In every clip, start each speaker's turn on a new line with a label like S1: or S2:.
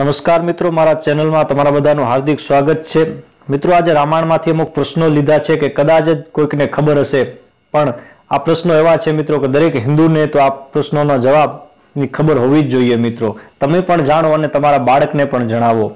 S1: નમસ્કાર મિત્રો મારા ચેનલમાં તમારા બધાનું હાર્દિક સ્વાગત છે મિત્રો આજે રામાયણમાંથી અમુક પ્રશ્નો લીધા છે કે કદાચ જ કોઈકને ખબર હશે પણ આ પ્રશ્નો એવા છે મિત્રો કે દરેક હિન્દુને તો આ પ્રશ્નોનો જવાબની ખબર હોવી જ જોઈએ મિત્રો તમે પણ જાણો અને તમારા બાળકને પણ જણાવો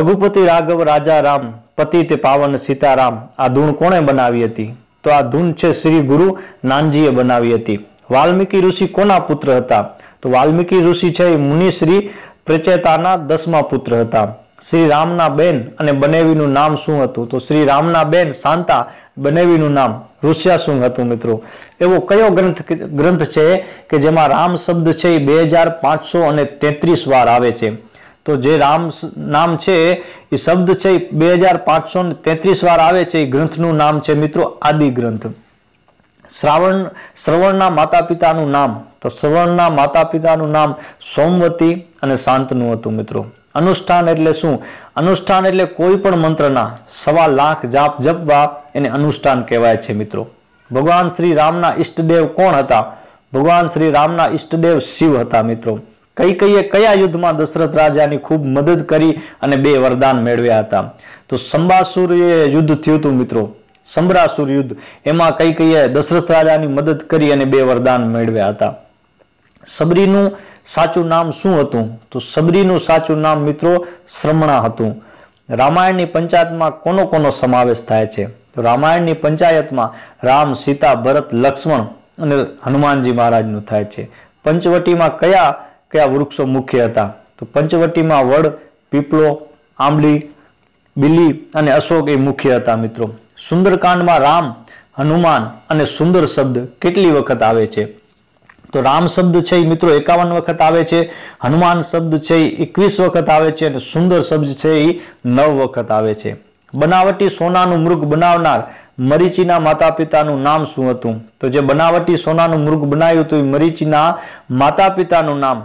S1: રઘુપતિ રાઘવ રાજા રામ પતિ તે પાવન સીતારામ આ ધૂન કોણે બનાવી હતી તો આ ધૂન છે શ્રી ગુરુ નાનજીએ બનાવી હતી વાલ્મીકી ઋષિ કોના પુત્ર હતા તો વાલ્મીકી ઋષિ છે એ મુનિશ્રી પ્રચેતાના દસમા પુત્ર હતા શ્રી રામના બેન અને બનેવીનું નામ શું હતું તો શ્રી રામના બેન શાંતા બનેવીનું નામ ઋષ્યાસુંગ હતું મિત્રો એવો કયો ગ્રંથ ગ્રંથ છે કે જેમાં રામ શબ્દ છે એ બે હજાર પાંચસો અને તેત્રીસ વાર આવે છે તો જે રામ નામ છે એ શબ્દ છે એ બે હજાર પાંચસો ને તેત્રીસ વાર આવે છે એ ગ્રંથનું નામ છે મિત્રો આદિ ગ્રંથ શ્રાવણ શ્રવણના માતા પિતાનું નામ તો શ્રવણના માતા પિતાનું નામ સોમવતી અને શાંતનું હતું મિત્રો અનુષ્ઠાન એટલે શું અનુષ્ઠાન એટલે કોઈ પણ મંત્રના સવા લાખ જાપ જપવા એને અનુષ્ઠાન કહેવાય છે મિત્રો ભગવાન શ્રી રામના ઈષ્ટદેવ કોણ હતા ભગવાન શ્રી રામના ઈષ્ટદેવ શિવ હતા મિત્રો કઈ કઈએ કયા યુદ્ધમાં દશરથ રાજાની ખૂબ મદદ કરી અને બે વરદાન મેળવ્યા હતા તો સંબાસુર યુદ્ધ થયું હતું મિત્રો સમરાસુર યુદ્ધ એમાં કઈ કઈએ દશરથ રાજાની મદદ કરી અને બે વરદાન મેળવ્યા હતા સબરીનું સાચું નામ શું હતું તો સબરીનું સાચું નામ મિત્રો શ્રમણા હતું રામાયણની પંચાયતમાં કોનો કોનો સમાવેશ થાય છે તો રામાયણની પંચાયતમાં રામ સીતા ભરત લક્ષ્મણ અને હનુમાનજી મહારાજનું થાય છે પંચવટીમાં કયા કયા વૃક્ષો મુખ્ય હતા તો પંચવટીમાં વડ પીપળો આંબલી બિલી અને અશોક એ મુખ્ય હતા મિત્રો સુંદરકાંડમાં રામ હનુમાન અને સુંદર શબ્દ કેટલી વખત આવે છે તો રામ શબ્દ છે એ મિત્રો એકાવન વખત આવે છે હનુમાન શબ્દ છે એ એકવીસ વખત આવે છે અને સુંદર શબ્દ છે એ નવ વખત આવે છે બનાવટી સોનાનું મૃગ બનાવનાર મરીચીના માતા પિતાનું નામ શું હતું તો જે બનાવટી સોનાનું મૃગ બનાવ્યું હતું એ મરીચીના માતા પિતાનું નામ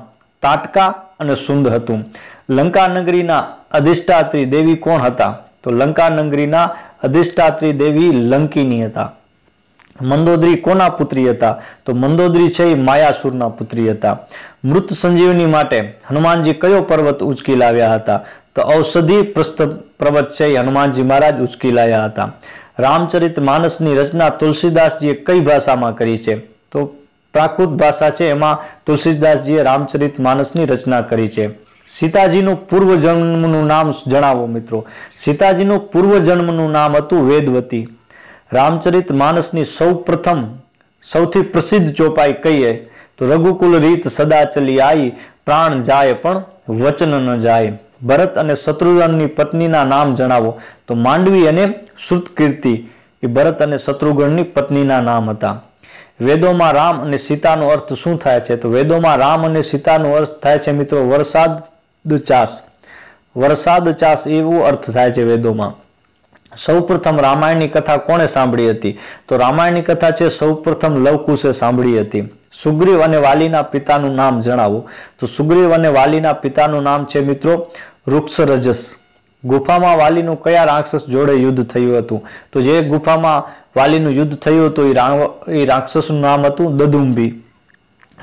S1: તાટકા અને સુંદ હતું લંકા નગરીના અધિષ્ઠાત્રી દેવી કોણ હતા તો લંકા નગરીના અધિષ્ઠાત્રી દેવી લંકીની હતા મંદોદરી કોના પુત્રી હતા તો મંદોદરી છે એ માયાસુરના પુત્રી હતા મૃત સંજીવની માટે હનુમાનજી કયો પર્વત ઉચકી લાવ્યા હતા તો ઔષધિ પ્રસ્ત પર્વત છે એ હનુમાનજી મહારાજ ઉચકી લાવ્યા હતા રામચરિત માનસની રચના તુલસીદાસજીએ કઈ ભાષામાં કરી છે તો પ્રાકૃત ભાષા છે એમાં તુલસીદાસજીએ રામચરિત માનસની રચના કરી છે સીતાજીનું પૂર્વજન્મનું નામ જણાવો મિત્રો સીતાજીનું પૂર્વજન્મનું નામ હતું વેદવતી રામચરિત માનસની સૌ પ્રથમ સૌથી પ્રસિદ્ધ ચોપાઈ કહીએ તો રઘુકુલ રીત સદા ચલી આવી પ્રાણ જાય પણ વચન ન જાય ભરત અને શત્રુઘ્નની પત્નીના નામ જણાવો તો માંડવી અને શ્રુતકીર્તિ એ ભરત અને શત્રુઘ્નની પત્નીના નામ હતા વેદોમાં રામ અને સીતાનો અર્થ શું થાય છે તો વેદોમાં રામ અને સીતાનો અર્થ થાય છે મિત્રો વરસાદ ચાસ વરસાદ ચાસ એવો અર્થ થાય છે વેદોમાં સૌપ્રથમ રામાયણની કથા કોણે સાંભળી હતી તો રામાયણની કથા છે સૌપ્રથમ લવકુશે સાંભળી હતી સુગ્રીવ અને વાલીના પિતાનું નામ જણાવો તો સુગ્રીવ અને વાલીના પિતાનું નામ છે મિત્રો વૃક્ષરજસ ગુફામાં વાલીનું કયા રાક્ષસ જોડે યુદ્ધ થયું હતું તો જે ગુફામાં વાલીનું યુદ્ધ થયું હતું એ રાક્ષસનું નામ હતું દદુંબી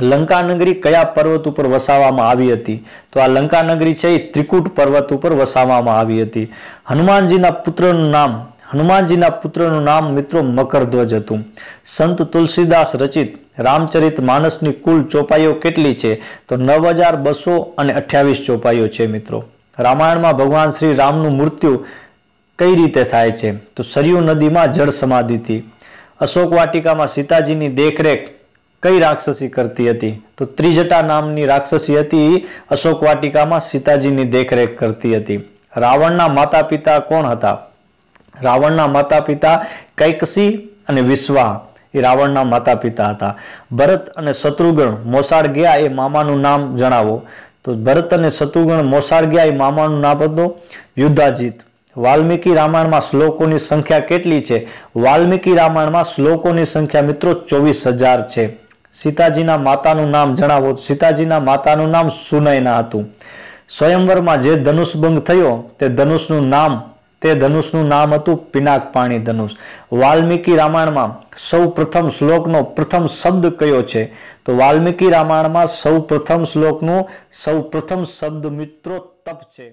S1: લંકાનગરી કયા પર્વત ઉપર વસાવવામાં આવી હતી તો આ લંકાનગરી છે એ ત્રિકુટ પર્વત ઉપર વસાવવામાં આવી હતી હનુમાનજીના પુત્રનું નામ હનુમાનજીના પુત્રનું નામ મિત્રો મકરધ્વજ હતું સંત તુલસીદાસ રચિત રામચરિત માનસની કુલ ચોપાઈઓ કેટલી છે તો નવ હજાર બસો અને અઠ્યાવીસ ચોપાઈઓ છે મિત્રો રામાયણમાં ભગવાન શ્રી રામનું મૃત્યુ કઈ રીતે થાય છે તો સરયુ નદીમાં જળ સમાધિથી અશોક વાટિકામાં સીતાજીની દેખરેખ કઈ રાક્ષસી કરતી હતી તો ત્રિજટા નામની રાક્ષસી હતી અશોક વાટિકામાં સીતાજીની દેખરેખ કરતી હતી રાવણના માતા પિતા કોણ હતા રાવણના માતા પિતા કૈકસી અને વિશ્વા એ રાવણના માતા પિતા હતા ભરત અને શત્રુઘ્ન મોસાળ ગયા એ મામાનું નામ જણાવો તો ભરત અને શત્રુઘ્ન મોસાળ ગયા એ મામાનું નામ હતું યુદ્ધાજીત વાલ્મીકી રામાયણમાં શ્લોકોની સંખ્યા કેટલી છે વાલ્મીકી રામાયણમાં શ્લોકોની સંખ્યા મિત્રો ચોવીસ હજાર છે સીતાજીના માતાનું નામ જણાવો સીતાજીના માતાનું નામ સુનયના હતું સ્વયંવરમાં જે ધનુષભંગ થયો તે ધનુષનું નામ તે ધનુષનું નામ હતું પિનાક ધનુષ વાલ્મીકી રામાયણમાં સૌ પ્રથમ શ્લોકનો પ્રથમ શબ્દ કયો છે તો વાલ્મીકી રામાયણમાં સૌ પ્રથમ શ્લોકનું સૌ પ્રથમ શબ્દ મિત્રો તપ છે